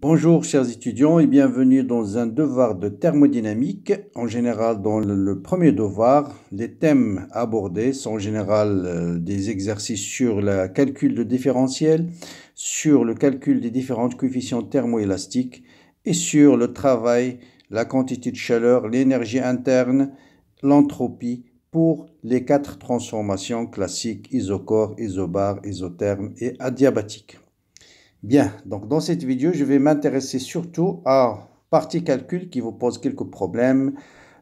Bonjour chers étudiants et bienvenue dans un devoir de thermodynamique. En général, dans le premier devoir, les thèmes abordés sont en général euh, des exercices sur le calcul de différentiel, sur le calcul des différentes coefficients thermoélastiques et sur le travail, la quantité de chaleur, l'énergie interne, l'entropie pour les quatre transformations classiques isocore, isobar, isotherme et adiabatique. Bien, donc dans cette vidéo, je vais m'intéresser surtout à partie calcul qui vous pose quelques problèmes.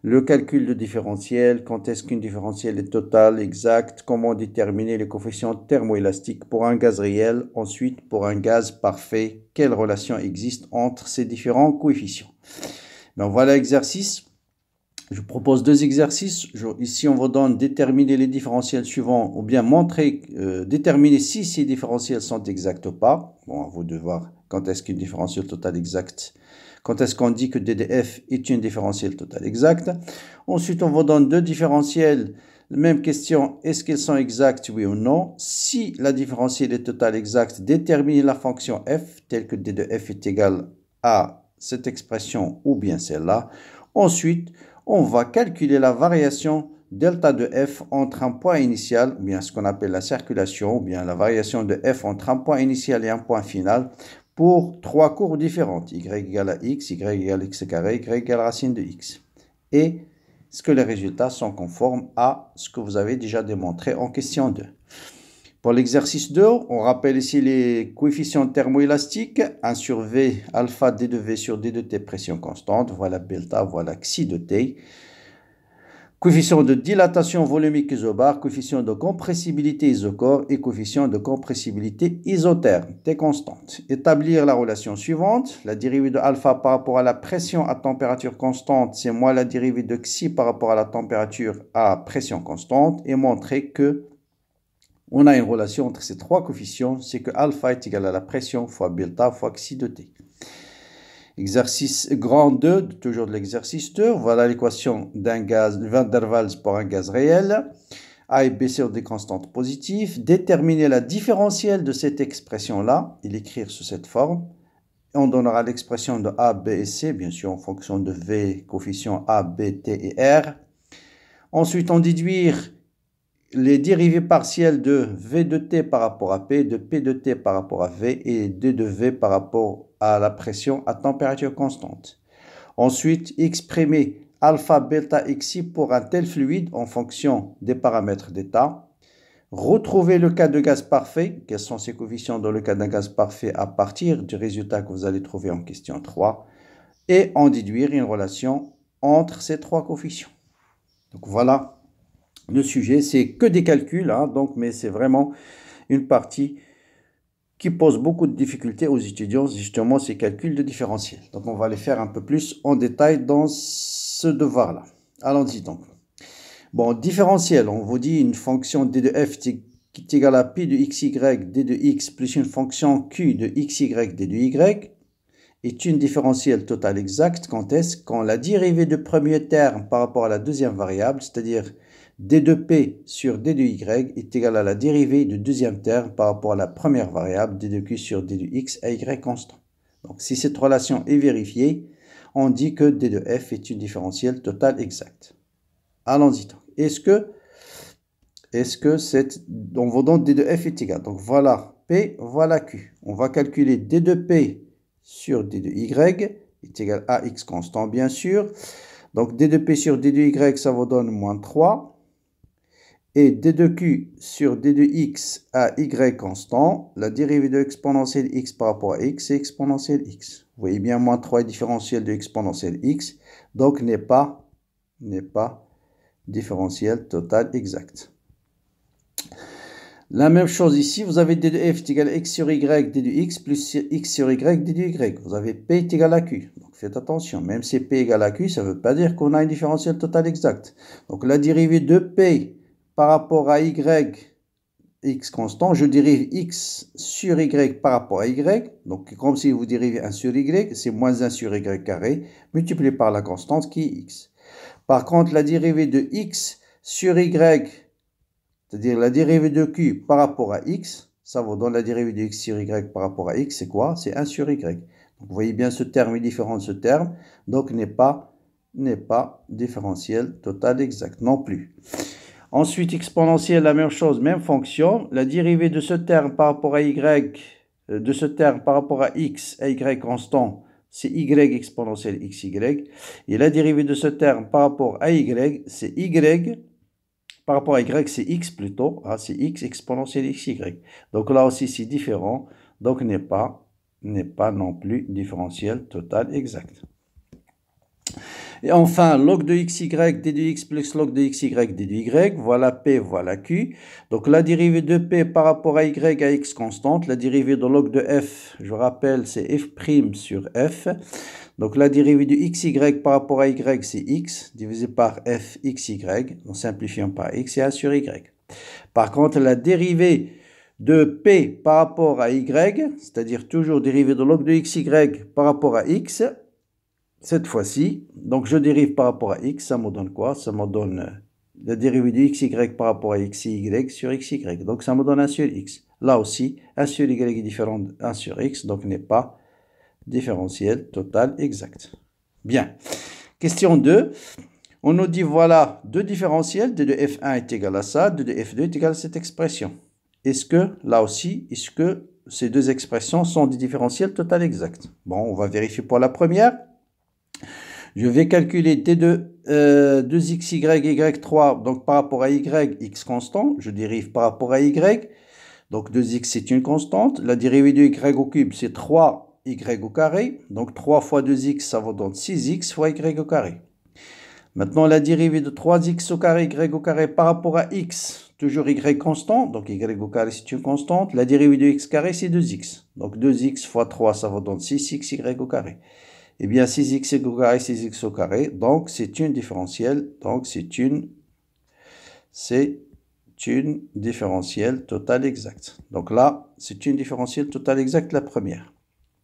Le calcul de différentiel, quand est-ce qu'une différentielle est totale, exacte, comment déterminer les coefficients thermoélastiques pour un gaz réel, ensuite pour un gaz parfait, quelles relations existent entre ces différents coefficients. Donc voilà l'exercice. Je propose deux exercices. ici, on vous donne déterminer les différentiels suivants ou bien montrer, euh, déterminer si ces différentiels sont exacts ou pas. Bon, à vous de voir quand est-ce qu'une différentielle totale exacte, quand est-ce qu'on dit que DDF est une différentielle totale exacte. Ensuite, on vous donne deux différentiels. Même question, est-ce qu'ils sont exactes, oui ou non Si la différentielle est totale exacte, déterminez la fonction f telle que ddf est égale à cette expression ou bien celle-là. Ensuite, on va calculer la variation delta de f entre un point initial, ou bien ce qu'on appelle la circulation, ou bien la variation de f entre un point initial et un point final, pour trois courbes différentes, y égale à x, y égale x carré, y égale racine de x. Et ce que les résultats sont conformes à ce que vous avez déjà démontré en question 2. Pour l'exercice 2, on rappelle ici les coefficients thermoélastiques. 1 sur V, alpha D de V sur D de T, pression constante. Voilà delta, voilà xi de T. Coefficient de dilatation volumique isobar, coefficient de compressibilité isocore et coefficient de compressibilité isotherme, T constante. Établir la relation suivante. La dérivée de alpha par rapport à la pression à température constante, c'est moins la dérivée de xi par rapport à la température à pression constante et montrer que on a une relation entre ces trois coefficients, c'est que alpha est égal à la pression fois delta fois xi de t. Exercice grand 2, toujours de l'exercice 2, voilà l'équation d'un gaz, van der Waals pour un gaz réel. A et B sont des constantes positives. Déterminer la différentielle de cette expression-là et l'écrire sous cette forme. On donnera l'expression de A, B et C, bien sûr en fonction de V, coefficients A, B, T et R. Ensuite, on déduire les dérivées partielles de V de T par rapport à P, de P de T par rapport à V et D de V par rapport à la pression à température constante. Ensuite, exprimer alpha, beta, xi pour un tel fluide en fonction des paramètres d'état. Retrouver le cas de gaz parfait, quelles sont ces coefficients dans le cas d'un gaz parfait à partir du résultat que vous allez trouver en question 3, et en déduire une relation entre ces trois coefficients. Donc voilà le sujet. C'est que des calculs, hein, donc, mais c'est vraiment une partie qui pose beaucoup de difficultés aux étudiants, justement ces calculs de différentiel. Donc on va les faire un peu plus en détail dans ce devoir-là. Allons-y donc. Bon, différentiel, on vous dit une fonction d de f qui est égale à pi de xy d de x plus une fonction q de xy d de y est une différentielle totale exacte quand est-ce quand la dérivée de premier terme par rapport à la deuxième variable, c'est-à-dire d2p sur d2y est égal à la dérivée du deuxième terme par rapport à la première variable d2q sur d2x à y constant. Donc si cette relation est vérifiée, on dit que d2f est une différentielle totale exacte. Allons-y Est-ce que, est-ce que cette, on vous donc d2f est égal. Donc voilà p, voilà q. On va calculer d2p sur d2y est égal à x constant bien sûr. Donc d2p sur d2y ça vous donne moins 3 et d2q sur d2x à y constant, la dérivée de exponentielle x par rapport à x est exponentielle x. Vous voyez bien, moins 3 est différentiel de exponentielle x, donc n'est pas, n'est pas différentiel total exact. La même chose ici, vous avez d 2 f est égal x sur y d2x plus x sur y d2y. Vous avez p est égal à q. Donc faites attention, même si p égal à q, ça ne veut pas dire qu'on a un différentiel total exact. Donc la dérivée de p par rapport à y, x constant, je dérive x sur y par rapport à y. Donc, comme si vous dérivez 1 sur y, c'est moins 1 sur y carré, multiplié par la constante qui est x. Par contre, la dérivée de x sur y, c'est-à-dire la dérivée de q par rapport à x, ça vaut donne la dérivée de x sur y par rapport à x, c'est quoi C'est 1 sur y. Donc, vous voyez bien, ce terme est différent de ce terme, donc n'est pas, pas différentiel total exact non plus. Ensuite, exponentielle, la même chose, même fonction. La dérivée de ce terme par rapport à y, euh, de ce terme par rapport à x, à y constant, c'est y exponentielle xy. Et la dérivée de ce terme par rapport à y, c'est y. Par rapport à y, c'est x plutôt. Hein, c'est x exponentielle xy. Donc là aussi, c'est différent. Donc n'est pas, n'est pas non plus différentiel total exact. Et enfin, log de xy, d de x plus log de xy, d de y. Voilà p, voilà q. Donc la dérivée de p par rapport à y à x constante. La dérivée de log de f, je rappelle, c'est f' prime sur f. Donc la dérivée de xy par rapport à y, c'est x, divisé par f xy, en simplifiant par x et a sur y. Par contre, la dérivée de p par rapport à y, c'est-à-dire toujours dérivée de log de xy par rapport à x, cette fois-ci, donc je dérive par rapport à x, ça me donne quoi Ça me donne la dérivée de xy par rapport à x xy sur xy. Donc ça me donne un sur x. Là aussi, 1 sur y est différent de 1 sur x, donc n'est pas différentiel total exact. Bien. Question 2. On nous dit, voilà, deux différentiels, d de f1 est égal à ça, d de f2 est égal à cette expression. Est-ce que, là aussi, est-ce que ces deux expressions sont des différentiels total exact Bon, on va vérifier pour la première. Je vais calculer T2, 2xy, y3, donc par rapport à y, x constant. Je dérive par rapport à y. Donc 2x, c'est une constante. La dérivée de y au cube, c'est 3y au carré. Donc 3 fois 2x, ça vaut donc 6x fois y au carré. Maintenant, la dérivée de 3x au carré, y au carré par rapport à x, toujours y constant, donc y au carré c'est une constante. La dérivée de x carré, c'est 2x. Donc 2x fois 3, ça vaut donc 6x, y au carré. Eh bien, 6x au carré, 6x au carré, donc c'est une différentielle, donc c'est une, c'est une différentielle totale exacte. Donc là, c'est une différentielle totale exacte, la première.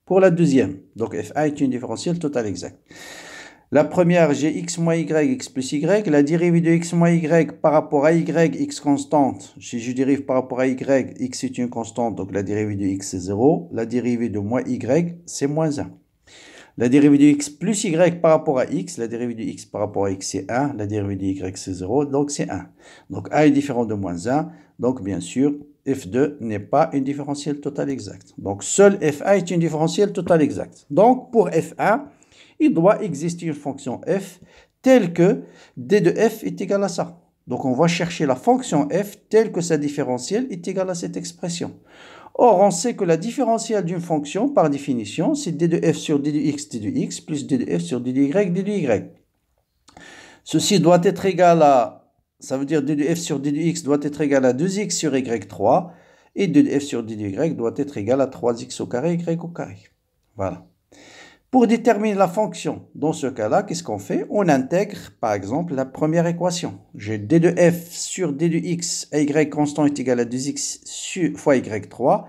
Pour la deuxième, donc F1 est une différentielle totale exacte. La première, j'ai x moins y, x plus y. La dérivée de x moins y par rapport à y, x constante. Si je dérive par rapport à y, x est une constante, donc la dérivée de x c'est 0. La dérivée de moins y, c'est moins 1. La dérivée de x plus y par rapport à x, la dérivée de x par rapport à x c'est 1, la dérivée de y c'est 0, donc c'est 1. Donc a est différent de moins 1, donc bien sûr f2 n'est pas une différentielle totale exacte. Donc seul f1 est une différentielle totale exacte. Donc pour f1, il doit exister une fonction f telle que d de f est égal à ça. Donc on va chercher la fonction f telle que sa différentielle est égale à cette expression. Or, on sait que la différentielle d'une fonction, par définition, c'est d de f sur d de x, d de x, plus d de f sur d de y, d de y. Ceci doit être égal à, ça veut dire d de f sur d de x doit être égal à 2x sur y3, et d de f sur d de y doit être égal à 3x au carré, y au carré. Voilà. Pour déterminer la fonction, dans ce cas-là, qu'est-ce qu'on fait On intègre, par exemple, la première équation. J'ai d de f sur d de x à y constant est égal à 2x fois y3.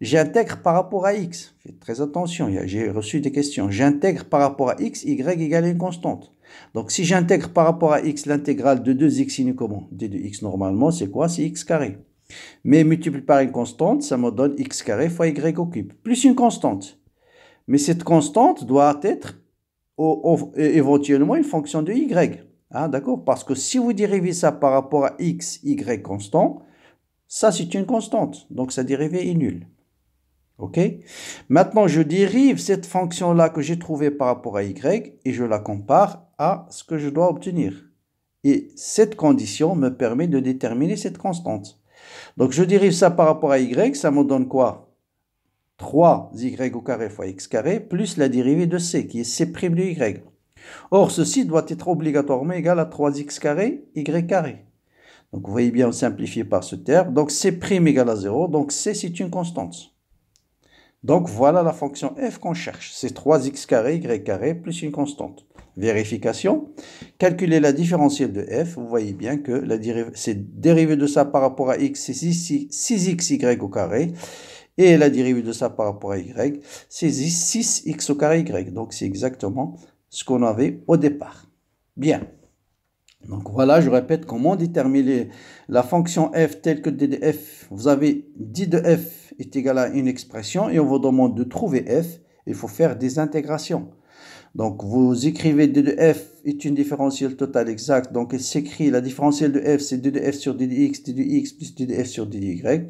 J'intègre par rapport à x. Faites très attention, j'ai reçu des questions. J'intègre par rapport à x, y égale une constante. Donc si j'intègre par rapport à x l'intégrale de 2x comment d de x normalement, c'est quoi C'est x carré. Mais multiplié par une constante, ça me donne x carré fois y au cube, plus une constante. Mais cette constante doit être éventuellement une fonction de y. Hein, D'accord Parce que si vous dérivez ça par rapport à x, y constant, ça c'est une constante. Donc sa dérivée est nulle. OK Maintenant, je dérive cette fonction-là que j'ai trouvée par rapport à y et je la compare à ce que je dois obtenir. Et cette condition me permet de déterminer cette constante. Donc je dérive ça par rapport à y, ça me donne quoi 3y carré fois x carré plus la dérivée de c qui est c' de y. Or, ceci doit être obligatoirement égal à 3x carré, y carré. Donc, vous voyez bien, on simplifie par ce terme. Donc, c' égal à 0. Donc, c, c'est une constante. Donc, voilà la fonction f qu'on cherche. C'est 3x carré, y carré, plus une constante. Vérification. Calculer la différentielle de f. Vous voyez bien que la c'est dérivée de ça par rapport à x, c'est 6, 6xy au carré et la dérivée de ça par rapport à y, c'est 6x au carré y. Donc c'est exactement ce qu'on avait au départ. Bien. Donc voilà, je répète comment déterminer la fonction f telle que d f. Vous avez d de f est égal à une expression et on vous demande de trouver f. Il faut faire des intégrations. Donc vous écrivez d de f est une différentielle totale exacte. Donc elle s'écrit, la différentielle de f c'est d de f sur d de x, d de x plus d de f sur d de y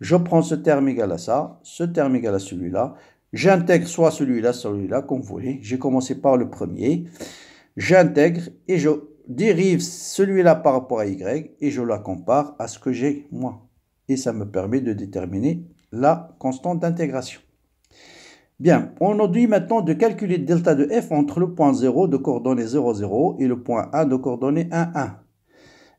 je prends ce terme égal à ça, ce terme égal à celui-là, j'intègre soit celui-là, celui-là, comme vous voulez, j'ai commencé par le premier, j'intègre et je dérive celui-là par rapport à y et je la compare à ce que j'ai moi. Et ça me permet de déterminer la constante d'intégration. Bien, on dit maintenant de calculer delta de f entre le point 0 de coordonnées 0, 0 et le point 1 de coordonnées 1, 1.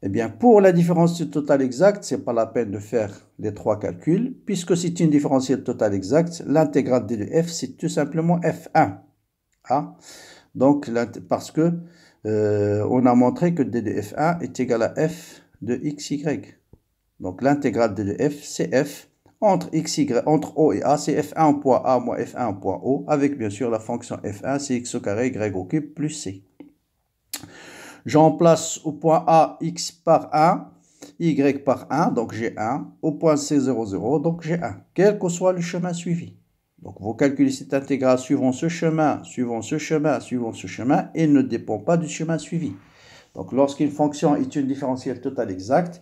Eh bien, pour la différentielle totale exacte, ce n'est pas la peine de faire les trois calculs, puisque c'est une différentielle totale exacte, l'intégrale d de f, c'est tout simplement f1. Ah. Donc, parce que euh, on a montré que d de f1 est égal à f de xy. Donc, l'intégrale d de f, c'est f entre xy, entre O et A, c'est f1 point A moins f1 point O, avec bien sûr la fonction f1, c'est x au carré, y au cube, plus c. J'en place au point A x par 1, y par 1, donc j'ai 1. Au point C, 0, 0, donc j'ai 1. Quel que soit le chemin suivi. Donc vous calculez cette intégrale suivant ce chemin, suivant ce chemin, suivant ce chemin, et ne dépend pas du chemin suivi. Donc lorsqu'une fonction est une différentielle totale exacte,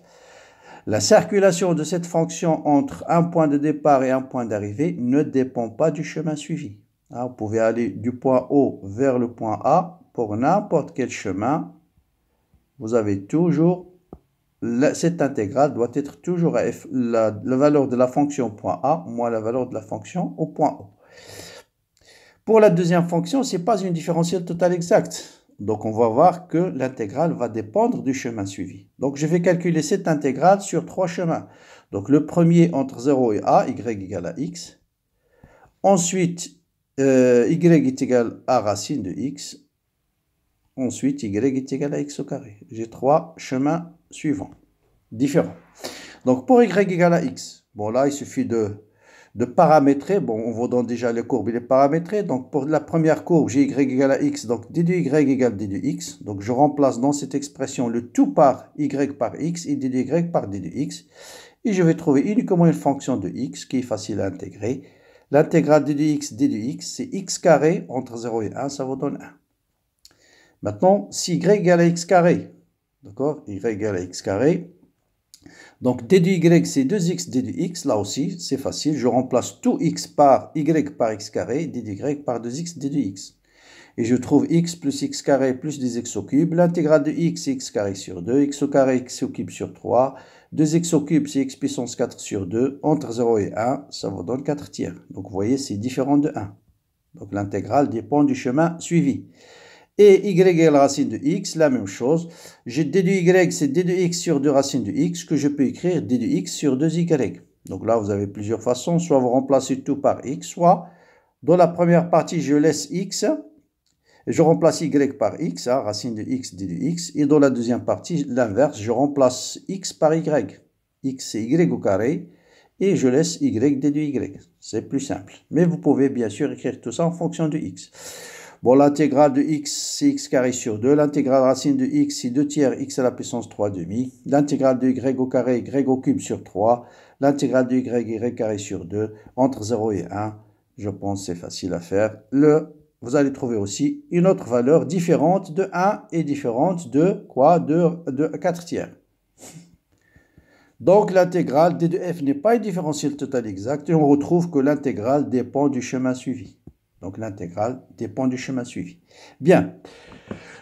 la circulation de cette fonction entre un point de départ et un point d'arrivée ne dépend pas du chemin suivi. Hein, vous pouvez aller du point O vers le point A pour n'importe quel chemin vous avez toujours, cette intégrale doit être toujours f, la, valeur de la fonction point A moins la valeur de la fonction au point O. Pour la deuxième fonction, ce n'est pas une différentielle totale exacte. Donc on va voir que l'intégrale va dépendre du chemin suivi. Donc je vais calculer cette intégrale sur trois chemins. Donc le premier entre 0 et a, y égale à x. Ensuite, euh, y est égal à racine de x. Ensuite, y est égal à x au carré. J'ai trois chemins suivants, différents. Donc pour y égal à x, bon là, il suffit de, de paramétrer. Bon, on vous donne déjà les courbes, il est paramétré. Donc pour la première courbe, j'ai y égal à x, donc d du y égale d du x. Donc je remplace dans cette expression le tout par y par x et d y par d du x. Et je vais trouver uniquement une fonction de x qui est facile à intégrer. L'intégrale d du x d du x, c'est x carré entre 0 et 1, ça vous donne 1. Maintenant, si y égale à x carré, d'accord Y égale à x carré. Donc, d de y, c'est 2x, d de x. Là aussi, c'est facile. Je remplace tout x par y par x carré, d de y par 2x, d de x. Et je trouve x plus x carré plus 2x au cube. L'intégrale de x, x carré sur 2, x au carré, x au cube sur 3. 2x au cube, c'est x puissance 4 sur 2. Entre 0 et 1, ça vous donne 4 tiers. Donc, vous voyez, c'est différent de 1. Donc, l'intégrale dépend du chemin suivi. Et y est la racine de x, la même chose. J'ai d de y, c'est d x sur 2 racines de x, que je peux écrire d x sur 2y. Donc là, vous avez plusieurs façons. Soit vous remplacez tout par x, soit dans la première partie, je laisse x. je remplace y par x, hein, racine de x, d de x. Et dans la deuxième partie, l'inverse, je remplace x par y. x c'est y au carré. Et je laisse y d y. C'est plus simple. Mais vous pouvez bien sûr écrire tout ça en fonction de x. Bon, l'intégrale de x, c'est x carré sur 2. L'intégrale racine de x, c'est 2 tiers x à la puissance 3 demi. L'intégrale de y au carré, y au cube sur 3. L'intégrale de y, y carré sur 2. Entre 0 et 1, je pense c'est facile à faire. Le, vous allez trouver aussi une autre valeur différente de 1 et différente de quoi de, de 4 tiers. Donc l'intégrale d de f n'est pas une différentielle totale exacte et on retrouve que l'intégrale dépend du chemin suivi. Donc l'intégrale dépend du chemin suivi. Bien.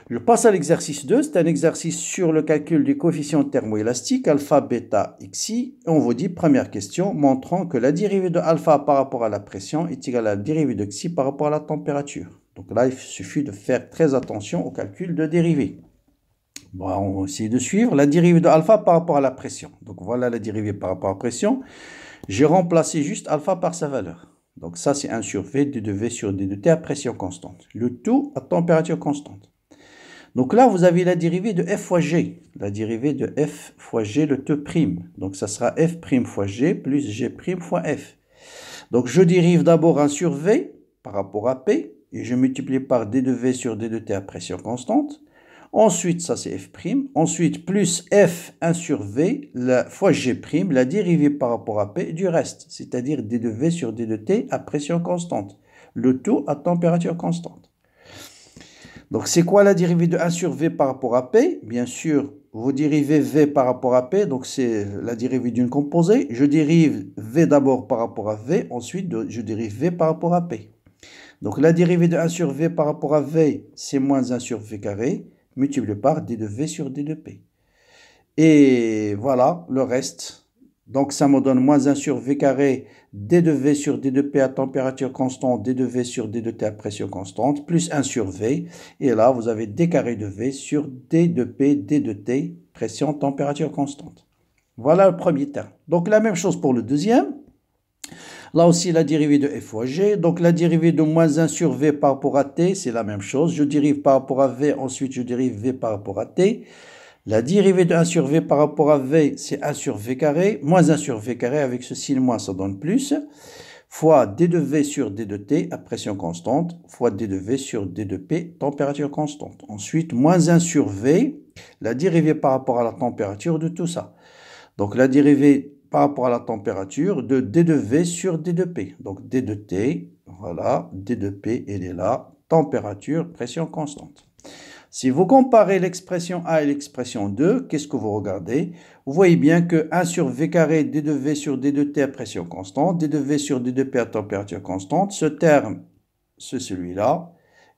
Je passe à l'exercice 2. C'est un exercice sur le calcul du coefficient thermoélastique alpha, bêta, xi. On vous dit, première question, montrant que la dérivée de alpha par rapport à la pression est égale à la dérivée de xi par rapport à la température. Donc là, il suffit de faire très attention au calcul de dérivée. on va essayer de suivre la dérivée de alpha par rapport à la pression. Donc voilà la dérivée par rapport à la pression. J'ai remplacé juste alpha par sa valeur. Donc ça, c'est 1 sur V de V sur D de T à pression constante. Le tout à température constante. Donc là, vous avez la dérivée de F fois G. La dérivée de F fois G, le T prime. Donc ça sera F prime fois G plus G prime fois F. Donc je dérive d'abord 1 sur V par rapport à P. Et je multiplie par D de V sur D de T à pression constante. Ensuite, ça c'est f'. Ensuite, plus f 1 sur v la, fois g', la dérivée par rapport à p du reste, c'est-à-dire d de v sur d de t à pression constante. Le tout à température constante. Donc c'est quoi la dérivée de 1 sur v par rapport à p Bien sûr, vous dérivez v par rapport à p, donc c'est la dérivée d'une composée. Je dérive v d'abord par rapport à v, ensuite je dérive v par rapport à p. Donc la dérivée de 1 sur v par rapport à v, c'est moins 1 sur v carré multiplié par d de v sur d de p. Et voilà le reste. Donc ça me donne moins 1 sur v carré d de v sur d de p à température constante, d de v sur d de t à pression constante, plus 1 sur v. Et là, vous avez d carré de v sur d de p, d de t, pression, température constante. Voilà le premier terme. Donc la même chose pour le deuxième. Là aussi, la dérivée de f fois g. Donc, la dérivée de moins 1 sur v par rapport à t, c'est la même chose. Je dérive par rapport à v, ensuite je dérive v par rapport à t. La dérivée de 1 sur v par rapport à v, c'est 1 sur v carré. Moins 1 sur v carré, avec ce signe moins, ça donne plus. Fois d de v sur d de t à pression constante. Fois d de v sur d de p, température constante. Ensuite, moins 1 sur v, la dérivée par rapport à la température de tout ça. Donc la dérivée par rapport à la température de D2V sur D2P. Donc D2T, voilà, D2P, elle est là, température, pression constante. Si vous comparez l'expression A et l'expression 2, qu'est-ce que vous regardez Vous voyez bien que 1 sur V carré D2V sur D2T à pression constante, D2V sur D2P à température constante, ce terme, c'est celui-là,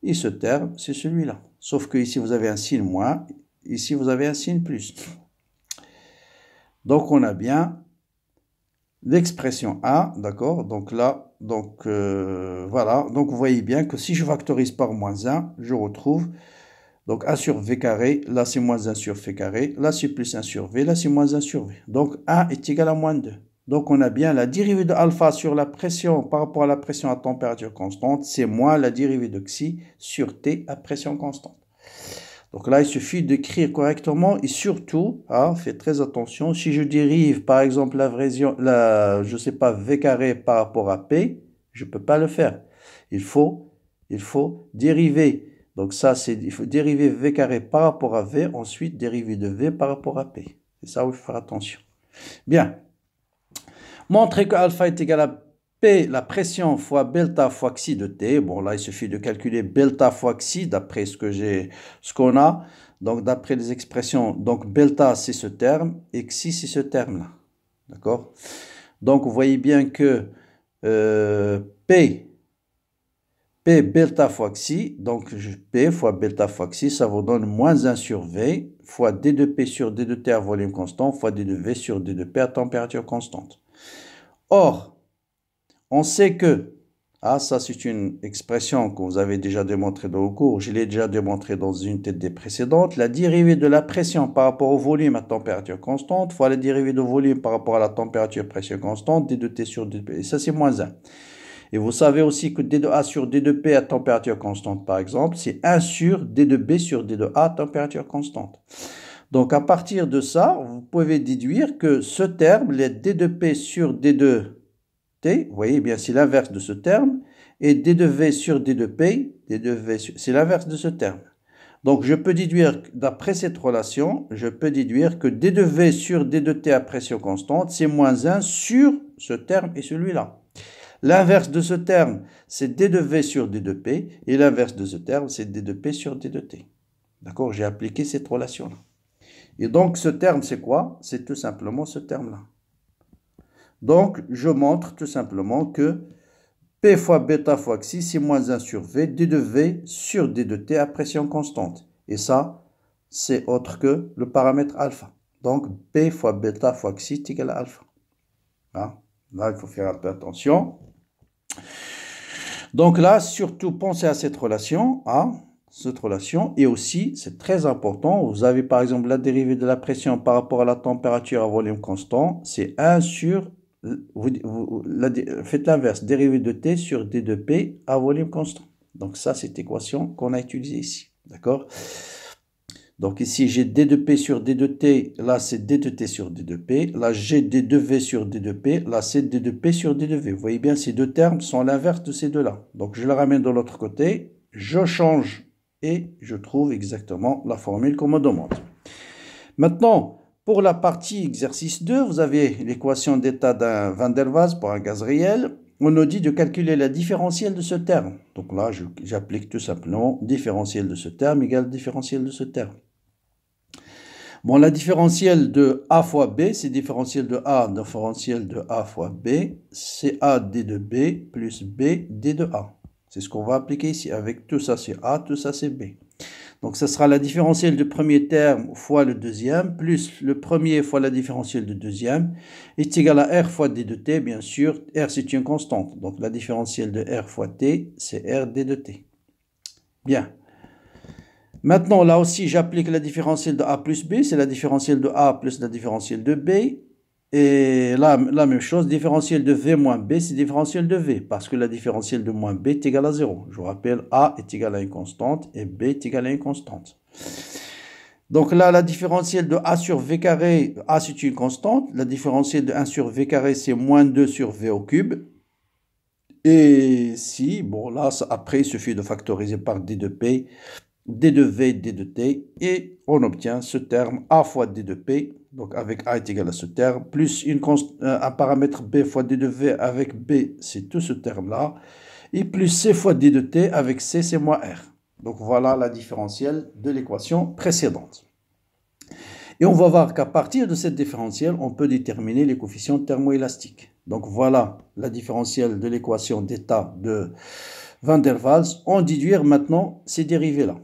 et ce terme, c'est celui-là. Sauf que ici, vous avez un signe moins, ici, vous avez un signe plus. Donc, on a bien l'expression A, d'accord Donc là, donc euh, voilà, donc vous voyez bien que si je factorise par moins 1, je retrouve donc A sur V carré, là c'est moins 1 sur V carré, là c'est plus 1 sur V, là c'est moins 1 sur V. Donc A est égal à moins 2. Donc on a bien la dérivée de alpha sur la pression par rapport à la pression à température constante, c'est moins la dérivée de xi sur T à pression constante. Donc là, il suffit d'écrire correctement et surtout, hein, faites très attention, si je dérive par exemple la, version, la je sais pas, V carré par rapport à P, je ne peux pas le faire. Il faut, il faut dériver. Donc ça, c'est il faut dériver V carré par rapport à V, ensuite dériver de V par rapport à P. C'est ça où il faut faire attention. Bien. Montrez que alpha est égal à la pression fois delta fois xi de T. Bon, là, il suffit de calculer delta fois xi d'après ce que j'ai, ce qu'on a. Donc, d'après les expressions, donc delta, c'est ce terme, et xi, c'est ce terme-là. D'accord Donc, vous voyez bien que euh, P, P delta fois xi, donc P fois delta fois xi, ça vous donne moins 1 sur V fois D de P sur D de T à volume constant fois D de V sur D de P à température constante. Or, on sait que, ah ça c'est une expression que vous avez déjà démontrée dans le cours, je l'ai déjà démontré dans une tête des précédentes, la dérivée de la pression par rapport au volume à température constante fois la dérivée de volume par rapport à la température pression constante, d de t sur d Et ça c'est moins 1. Et vous savez aussi que D2A sur D2P à température constante, par exemple, c'est 1 sur D2B sur D2A à température constante. Donc à partir de ça, vous pouvez déduire que ce terme, les D2P sur D2 vous voyez eh bien, c'est l'inverse de ce terme, et d de v sur d de p, c'est l'inverse de ce terme. Donc je peux déduire, d'après cette relation, je peux déduire que d de v sur d de t à pression constante, c'est moins 1 sur ce terme et celui-là. L'inverse de ce terme, c'est d de v sur d de p, et l'inverse de ce terme, c'est d de p sur d de t. D'accord J'ai appliqué cette relation-là. Et donc ce terme, c'est quoi C'est tout simplement ce terme-là. Donc, je montre tout simplement que P fois bêta fois xi, c'est moins 1 sur V, D de V sur D de T à pression constante. Et ça, c'est autre que le paramètre alpha. Donc, P fois bêta fois xi est égal à alpha. Hein? Là, il faut faire un peu attention. Donc là, surtout, pensez à cette relation, à hein, cette relation. Et aussi, c'est très important, vous avez par exemple la dérivée de la pression par rapport à la température à volume constant, c'est 1 sur vous, faites l'inverse, dérivée de t sur d de p à volume constant. Donc ça, c'est l'équation qu'on a utilisée ici. D'accord Donc ici, j'ai d de p sur d de t. Là, c'est d de t sur d de p. Là, j'ai d de v sur d de p. Là, c'est d de p sur d de v. Vous voyez bien, ces deux termes sont l'inverse de ces deux-là. Donc je le ramène de l'autre côté. Je change et je trouve exactement la formule qu'on me demande. Maintenant, pour la partie exercice 2, vous avez l'équation d'état d'un Van der Waals pour un gaz réel. On nous dit de calculer la différentielle de ce terme. Donc là, j'applique tout simplement différentielle de ce terme égale différentielle de ce terme. Bon, la différentielle de A fois B, c'est différentielle de A, différentielle de A fois B, c'est A D de B plus B D de A. C'est ce qu'on va appliquer ici. Avec tout ça, c'est A, tout ça, c'est B. Donc ça sera la différentielle du premier terme fois le deuxième, plus le premier fois la différentielle du deuxième, est égal à r fois d de t, bien sûr, r c'est une constante. Donc la différentielle de r fois t, c'est r d de t. Bien. Maintenant, là aussi, j'applique la différentielle de a plus b, c'est la différentielle de a plus la différentielle de b. Et la, même chose, différentiel de V moins B, c'est différentiel de V, parce que la différentielle de moins B est égale à 0. Je vous rappelle, A est égale à une constante et B est égale à une constante. Donc là, la différentielle de A sur V carré, A c'est une constante. La différentielle de 1 sur V carré, c'est moins 2 sur V au cube. Et si, bon là, après, il suffit de factoriser par D de P, D de V, D de T, et on obtient ce terme A fois D de P donc avec A est égal à ce terme, plus une euh, un paramètre B fois D de V avec B, c'est tout ce terme-là, et plus C fois D de T avec C, c'est moins R. Donc voilà la différentielle de l'équation précédente. Et on va voir qu'à partir de cette différentielle, on peut déterminer les coefficients thermoélastiques. Donc voilà la différentielle de l'équation d'état de Van der Waals. On déduire maintenant ces dérivés-là.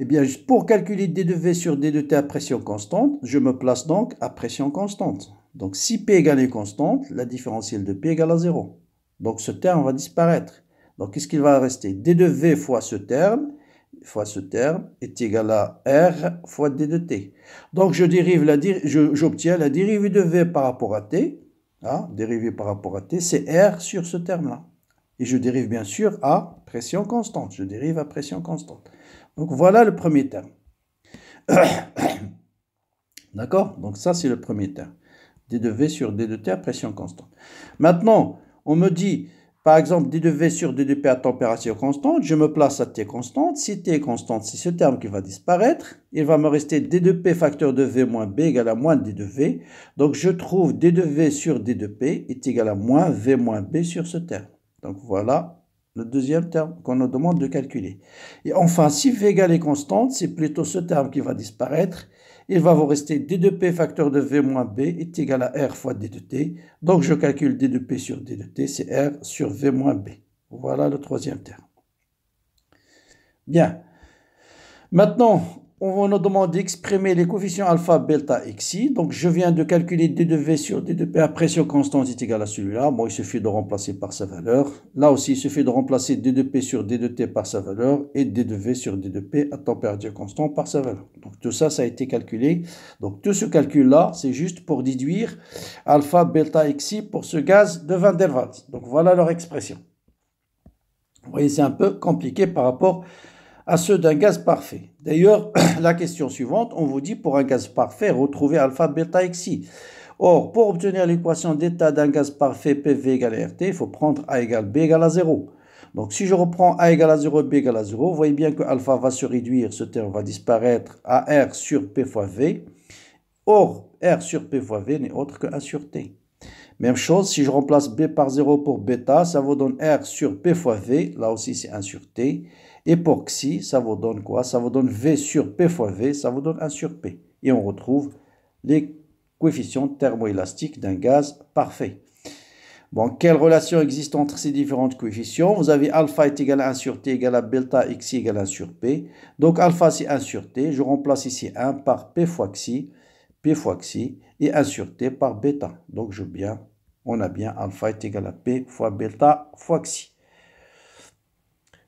Eh bien, pour calculer d de v sur d de t à pression constante, je me place donc à pression constante. Donc, si P égale une constante, la différentielle de P égale à 0. Donc, ce terme va disparaître. Donc, qu'est-ce qu'il va rester d de v fois ce terme, fois ce terme, est égal à R fois d de t Donc, j'obtiens la dérivée de V par rapport à T. Hein, dérivée par rapport à T, c'est R sur ce terme-là. Et je dérive bien sûr à pression constante. Je dérive à pression constante. Donc voilà le premier terme. D'accord Donc ça, c'est le premier terme. D de V sur D de T à pression constante. Maintenant, on me dit, par exemple, D de V sur D de P à température constante. Je me place à T constante. Si T est constante, c'est ce terme qui va disparaître. Il va me rester D de P facteur de V moins B égale à moins D de V. Donc je trouve D de V sur D de P est égal à moins V moins B sur ce terme. Donc voilà le deuxième terme qu'on nous demande de calculer. Et enfin, si V égale est constante, c'est plutôt ce terme qui va disparaître. Il va vous rester D de P facteur de V moins B est égal à R fois D de T. Donc je calcule D de P sur D de T, c'est R sur V moins B. Voilà le troisième terme. Bien. Maintenant, on va nous demander d'exprimer les coefficients alpha, bêta, xi. Donc, je viens de calculer d2v sur d2p à pression constante est égal à celui-là. Bon, il suffit de remplacer par sa valeur. Là aussi, il suffit de remplacer d2p sur d2t par sa valeur et d2v sur d2p à température constante par sa valeur. Donc, tout ça, ça a été calculé. Donc, tout ce calcul-là, c'est juste pour déduire alpha, bêta, xi pour ce gaz de 20, der Donc, voilà leur expression. Vous voyez, c'est un peu compliqué par rapport à ceux d'un gaz parfait. D'ailleurs, la question suivante, on vous dit pour un gaz parfait, retrouver alpha, beta, xi. Or, pour obtenir l'équation d'état d'un gaz parfait PV égale RT, il faut prendre A égale B égale à 0. Donc, si je reprends A égale à 0, B égale à 0, vous voyez bien que alpha va se réduire, ce terme va disparaître à R sur P fois V. Or, R sur P fois V n'est autre que 1 sur T. Même chose, si je remplace B par 0 pour bêta, ça vous donne R sur P fois V, là aussi c'est 1 sur T. Et pour ça vous donne quoi Ça vous donne V sur P fois V, ça vous donne 1 sur P. Et on retrouve les coefficients thermoélastiques d'un gaz parfait. Bon, quelle relation existe entre ces différentes coefficients Vous avez alpha est égal à 1 sur t égal à delta x égal à 1 sur p. Donc alpha c'est 1 sur t. Je remplace ici 1 par p fois xi, p fois xi, et 1 sur t par bêta. Donc je bien, on a bien alpha est égal à p fois bêta fois xi.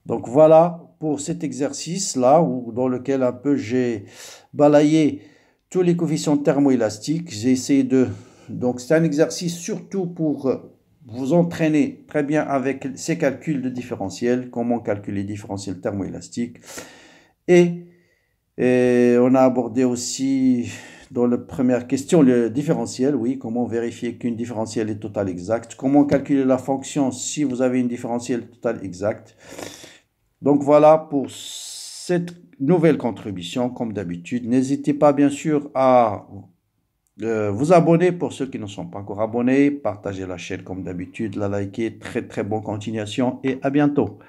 Donc voilà pour cet exercice-là, dans lequel un peu j'ai balayé tous les coefficients thermoélastiques. J'ai essayé de... Donc c'est un exercice surtout pour vous entraîner très bien avec ces calculs de différentiel, comment calculer différentiel thermoélastique. Et, et on a abordé aussi dans la première question le différentiel, oui, comment vérifier qu'une différentielle est totale exacte, comment calculer la fonction si vous avez une différentielle totale exacte. Donc voilà pour cette nouvelle contribution, comme d'habitude. N'hésitez pas, bien sûr, à euh, vous abonner pour ceux qui ne sont pas encore abonnés, partager la chaîne comme d'habitude, la liker, très très bonne continuation et à bientôt.